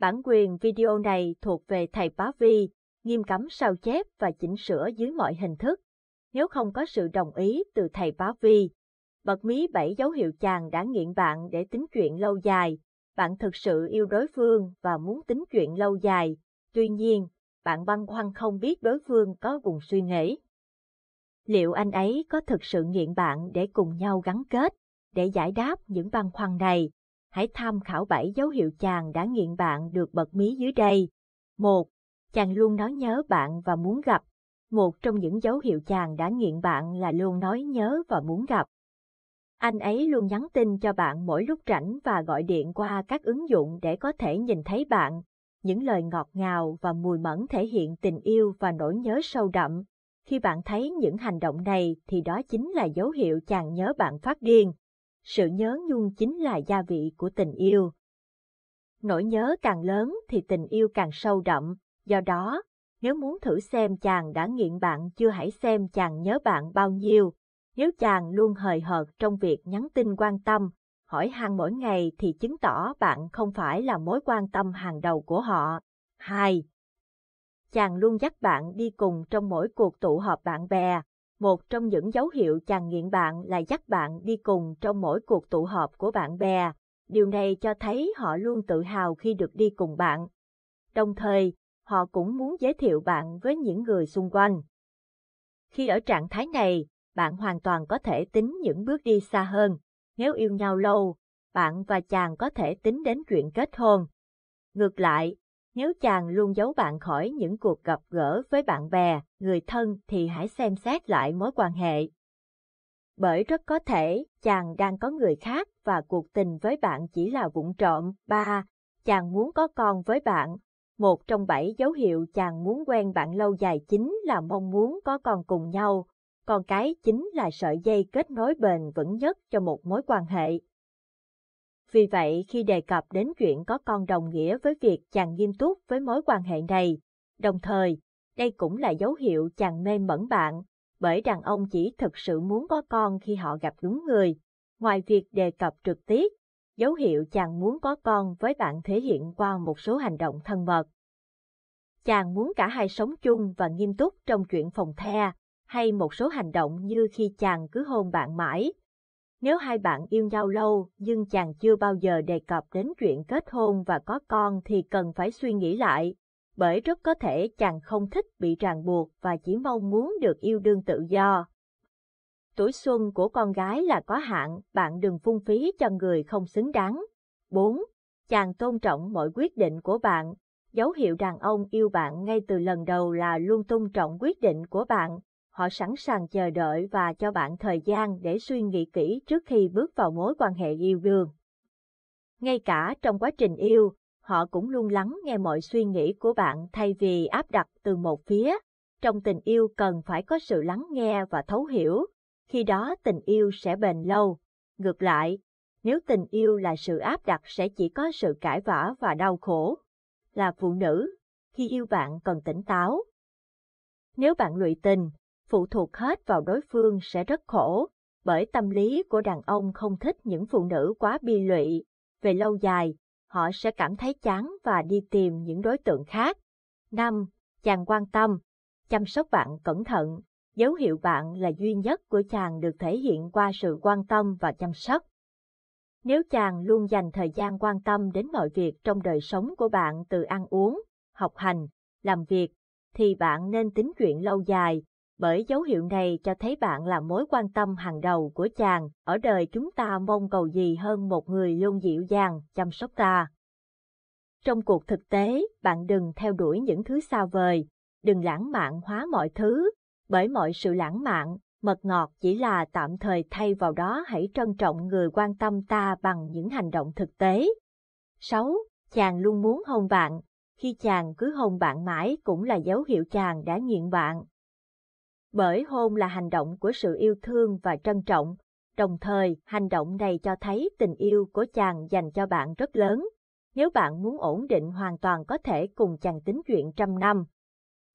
Bản quyền video này thuộc về thầy Bá Vi, nghiêm cấm sao chép và chỉnh sửa dưới mọi hình thức. Nếu không có sự đồng ý từ thầy Bá Vi, bật mí bảy dấu hiệu chàng đã nghiện bạn để tính chuyện lâu dài. Bạn thực sự yêu đối phương và muốn tính chuyện lâu dài, tuy nhiên, bạn băn khoăn không biết đối phương có vùng suy nghĩ. Liệu anh ấy có thực sự nghiện bạn để cùng nhau gắn kết, để giải đáp những băn khoăn này? hãy tham khảo 7 dấu hiệu chàng đã nghiện bạn được bật mí dưới đây. 1. Chàng luôn nói nhớ bạn và muốn gặp. Một trong những dấu hiệu chàng đã nghiện bạn là luôn nói nhớ và muốn gặp. Anh ấy luôn nhắn tin cho bạn mỗi lúc rảnh và gọi điện qua các ứng dụng để có thể nhìn thấy bạn. Những lời ngọt ngào và mùi mẫn thể hiện tình yêu và nỗi nhớ sâu đậm. Khi bạn thấy những hành động này thì đó chính là dấu hiệu chàng nhớ bạn phát điên sự nhớ nhung chính là gia vị của tình yêu. Nỗi nhớ càng lớn thì tình yêu càng sâu đậm, do đó, nếu muốn thử xem chàng đã nghiện bạn chưa hãy xem chàng nhớ bạn bao nhiêu. Nếu chàng luôn hời hợt trong việc nhắn tin quan tâm, hỏi han mỗi ngày thì chứng tỏ bạn không phải là mối quan tâm hàng đầu của họ. 2. Chàng luôn dắt bạn đi cùng trong mỗi cuộc tụ họp bạn bè, một trong những dấu hiệu chàng nghiện bạn là dắt bạn đi cùng trong mỗi cuộc tụ họp của bạn bè. Điều này cho thấy họ luôn tự hào khi được đi cùng bạn. Đồng thời, họ cũng muốn giới thiệu bạn với những người xung quanh. Khi ở trạng thái này, bạn hoàn toàn có thể tính những bước đi xa hơn. Nếu yêu nhau lâu, bạn và chàng có thể tính đến chuyện kết hôn. Ngược lại, nếu chàng luôn giấu bạn khỏi những cuộc gặp gỡ với bạn bè, người thân thì hãy xem xét lại mối quan hệ. Bởi rất có thể, chàng đang có người khác và cuộc tình với bạn chỉ là vụng trộm. Ba, Chàng muốn có con với bạn. Một trong bảy dấu hiệu chàng muốn quen bạn lâu dài chính là mong muốn có con cùng nhau. Con cái chính là sợi dây kết nối bền vững nhất cho một mối quan hệ. Vì vậy khi đề cập đến chuyện có con đồng nghĩa với việc chàng nghiêm túc với mối quan hệ này, đồng thời, đây cũng là dấu hiệu chàng mê mẩn bạn, bởi đàn ông chỉ thực sự muốn có con khi họ gặp đúng người. Ngoài việc đề cập trực tiếp, dấu hiệu chàng muốn có con với bạn thể hiện qua một số hành động thân mật. Chàng muốn cả hai sống chung và nghiêm túc trong chuyện phòng the, hay một số hành động như khi chàng cứ hôn bạn mãi, nếu hai bạn yêu nhau lâu, nhưng chàng chưa bao giờ đề cập đến chuyện kết hôn và có con thì cần phải suy nghĩ lại, bởi rất có thể chàng không thích bị ràng buộc và chỉ mong muốn được yêu đương tự do. Tuổi xuân của con gái là có hạn, bạn đừng phung phí cho người không xứng đáng. 4. Chàng tôn trọng mọi quyết định của bạn. Dấu hiệu đàn ông yêu bạn ngay từ lần đầu là luôn tôn trọng quyết định của bạn, họ sẵn sàng chờ đợi và cho bạn thời gian để suy nghĩ kỹ trước khi bước vào mối quan hệ yêu đương. Ngay cả trong quá trình yêu, họ cũng luôn lắng nghe mọi suy nghĩ của bạn thay vì áp đặt từ một phía. Trong tình yêu cần phải có sự lắng nghe và thấu hiểu, khi đó tình yêu sẽ bền lâu. Ngược lại, nếu tình yêu là sự áp đặt sẽ chỉ có sự cãi vã và đau khổ. Là phụ nữ, khi yêu bạn cần tỉnh táo. Nếu bạn lụy tình, phụ thuộc hết vào đối phương sẽ rất khổ, bởi tâm lý của đàn ông không thích những phụ nữ quá bi lụy. Về lâu dài, họ sẽ cảm thấy chán và đi tìm những đối tượng khác. năm Chàng quan tâm, chăm sóc bạn cẩn thận. Dấu hiệu bạn là duy nhất của chàng được thể hiện qua sự quan tâm và chăm sóc. Nếu chàng luôn dành thời gian quan tâm đến mọi việc trong đời sống của bạn từ ăn uống, học hành, làm việc, thì bạn nên tính chuyện lâu dài, bởi dấu hiệu này cho thấy bạn là mối quan tâm hàng đầu của chàng, ở đời chúng ta mong cầu gì hơn một người luôn dịu dàng, chăm sóc ta. Trong cuộc thực tế, bạn đừng theo đuổi những thứ xa vời, đừng lãng mạn hóa mọi thứ, bởi mọi sự lãng mạn, mật ngọt chỉ là tạm thời thay vào đó hãy trân trọng người quan tâm ta bằng những hành động thực tế. 6. Chàng luôn muốn hôn bạn, khi chàng cứ hôn bạn mãi cũng là dấu hiệu chàng đã nghiện bạn bởi hôn là hành động của sự yêu thương và trân trọng. Đồng thời, hành động này cho thấy tình yêu của chàng dành cho bạn rất lớn. Nếu bạn muốn ổn định hoàn toàn có thể cùng chàng tính chuyện trăm năm.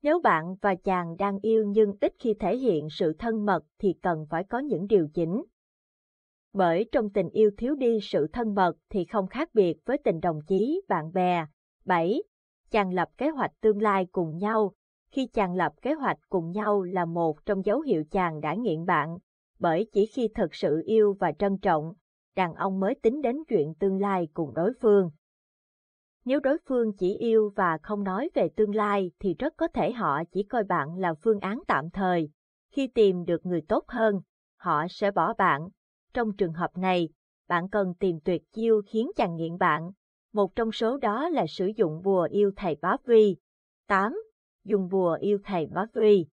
Nếu bạn và chàng đang yêu nhưng ít khi thể hiện sự thân mật thì cần phải có những điều chỉnh. Bởi trong tình yêu thiếu đi sự thân mật thì không khác biệt với tình đồng chí, bạn bè. bảy, Chàng lập kế hoạch tương lai cùng nhau, khi chàng lập kế hoạch cùng nhau là một trong dấu hiệu chàng đã nghiện bạn, bởi chỉ khi thật sự yêu và trân trọng, đàn ông mới tính đến chuyện tương lai cùng đối phương. Nếu đối phương chỉ yêu và không nói về tương lai thì rất có thể họ chỉ coi bạn là phương án tạm thời. Khi tìm được người tốt hơn, họ sẽ bỏ bạn. Trong trường hợp này, bạn cần tìm tuyệt chiêu khiến chàng nghiện bạn. Một trong số đó là sử dụng bùa yêu thầy bá vi. 8 dùng bùa yêu thầy Bá Vi.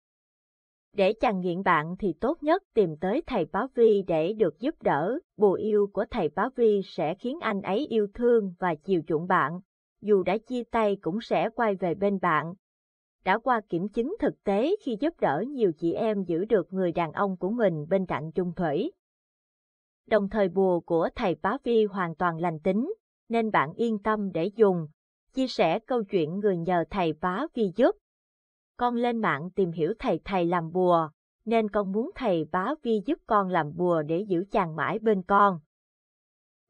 Để chàng nghiện bạn thì tốt nhất tìm tới thầy Bá Vi để được giúp đỡ, bùa yêu của thầy Bá Vi sẽ khiến anh ấy yêu thương và chiều chuộng bạn, dù đã chia tay cũng sẽ quay về bên bạn. Đã qua kiểm chứng thực tế khi giúp đỡ nhiều chị em giữ được người đàn ông của mình bên cạnh Chung thủy. Đồng thời bùa của thầy Bá Vi hoàn toàn lành tính, nên bạn yên tâm để dùng. Chia sẻ câu chuyện người nhờ thầy Bá Vi giúp con lên mạng tìm hiểu thầy thầy làm bùa, nên con muốn thầy bá vi giúp con làm bùa để giữ chàng mãi bên con.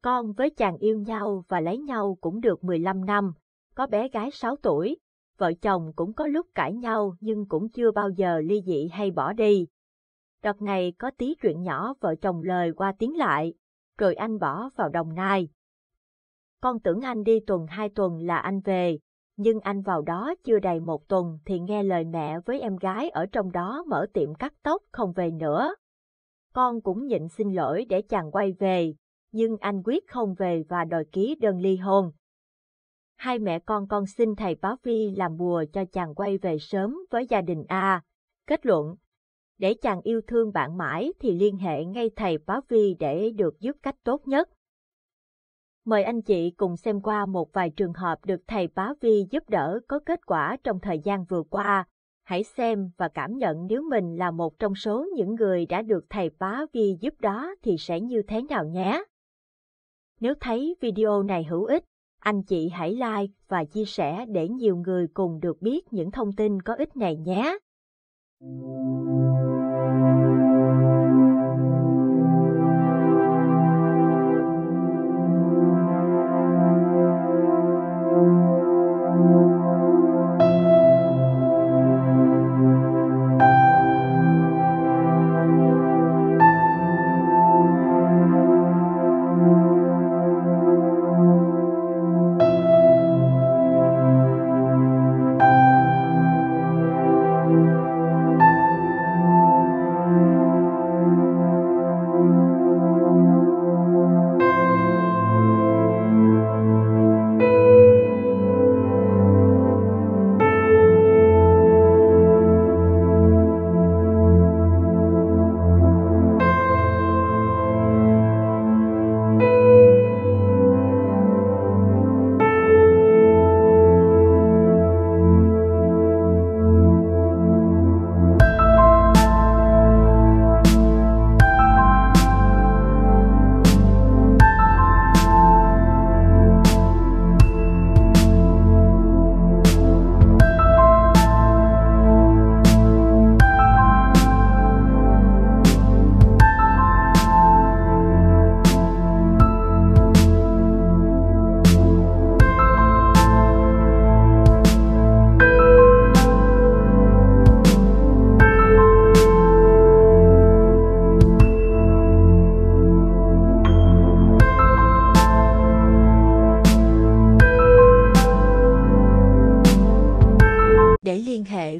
Con với chàng yêu nhau và lấy nhau cũng được 15 năm, có bé gái 6 tuổi, vợ chồng cũng có lúc cãi nhau nhưng cũng chưa bao giờ ly dị hay bỏ đi. Đợt này có tí chuyện nhỏ vợ chồng lời qua tiếng lại, rồi anh bỏ vào đồng nai. Con tưởng anh đi tuần hai tuần là anh về, nhưng anh vào đó chưa đầy một tuần thì nghe lời mẹ với em gái ở trong đó mở tiệm cắt tóc không về nữa. Con cũng nhịn xin lỗi để chàng quay về, nhưng anh quyết không về và đòi ký đơn ly hôn. Hai mẹ con con xin thầy Báo Phi làm bùa cho chàng quay về sớm với gia đình A. Kết luận, để chàng yêu thương bạn mãi thì liên hệ ngay thầy Báo Phi để được giúp cách tốt nhất. Mời anh chị cùng xem qua một vài trường hợp được thầy Bá Vi giúp đỡ có kết quả trong thời gian vừa qua. Hãy xem và cảm nhận nếu mình là một trong số những người đã được thầy Bá Vi giúp đó thì sẽ như thế nào nhé. Nếu thấy video này hữu ích, anh chị hãy like và chia sẻ để nhiều người cùng được biết những thông tin có ích này nhé.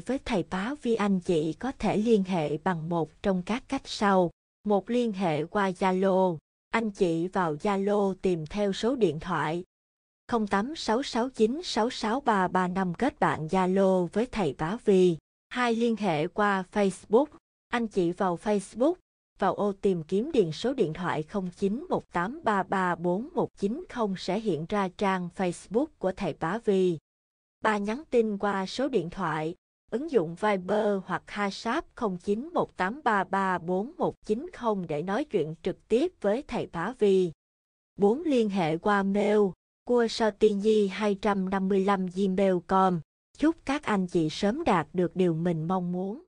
với thầy Bá Vi Anh chị có thể liên hệ bằng một trong các cách sau. Một liên hệ qua Zalo. Anh chị vào Zalo tìm theo số điện thoại 0866966335 kết bạn Zalo với thầy Bá Vi. Hai liên hệ qua Facebook. Anh chị vào Facebook, vào ô tìm kiếm điền số điện thoại 0918334190 sẽ hiện ra trang Facebook của thầy Bá Vi. ba nhắn tin qua số điện thoại ứng dụng Viber hoặc HaSap 0918334190 để nói chuyện trực tiếp với thầy Bá Vi. 4. Liên hệ qua mail cua sao tiên di 255 gmail com chúc các anh chị sớm đạt được điều mình mong muốn